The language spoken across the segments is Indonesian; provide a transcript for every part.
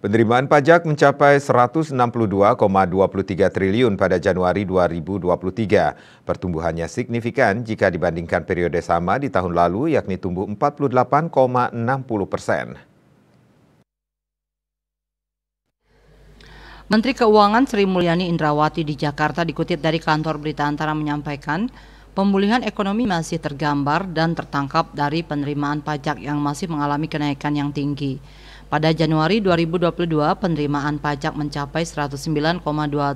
Penerimaan pajak mencapai 162,23 triliun pada Januari 2023. Pertumbuhannya signifikan jika dibandingkan periode sama di tahun lalu yakni tumbuh 48,60 persen. Menteri Keuangan Sri Mulyani Indrawati di Jakarta dikutip dari kantor berita antara menyampaikan, pemulihan ekonomi masih tergambar dan tertangkap dari penerimaan pajak yang masih mengalami kenaikan yang tinggi. Pada Januari 2022, penerimaan pajak mencapai 109,2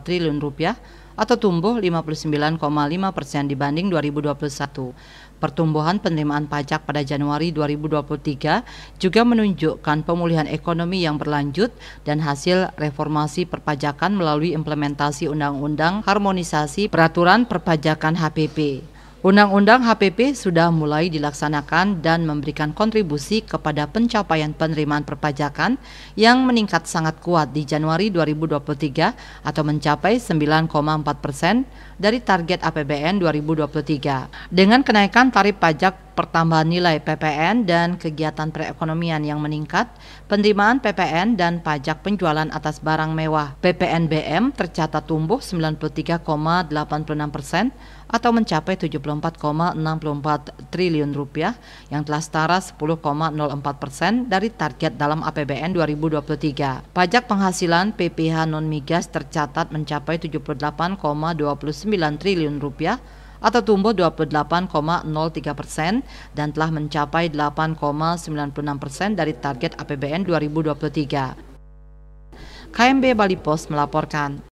triliun rupiah atau tumbuh 59,5 persen dibanding 2021. Pertumbuhan penerimaan pajak pada Januari 2023 juga menunjukkan pemulihan ekonomi yang berlanjut dan hasil reformasi perpajakan melalui implementasi Undang-Undang Harmonisasi Peraturan Perpajakan HPP. Undang-Undang HPP sudah mulai dilaksanakan dan memberikan kontribusi kepada pencapaian penerimaan perpajakan yang meningkat sangat kuat di Januari 2023 atau mencapai 9,4 persen dari target APBN 2023. Dengan kenaikan tarif pajak pertambahan nilai PPN dan kegiatan perekonomian yang meningkat, penerimaan PPN dan pajak penjualan atas barang mewah PPNBM tercatat tumbuh 93,86 persen atau mencapai 74,64 triliun rupiah yang telah setara 10,04 persen dari target dalam APBN 2023. Pajak penghasilan PPH non migas tercatat mencapai 78,29 triliun rupiah atau tumbuh 28,03 persen dan telah mencapai 8,96 persen dari target APBN 2023. KMB Bali Post melaporkan.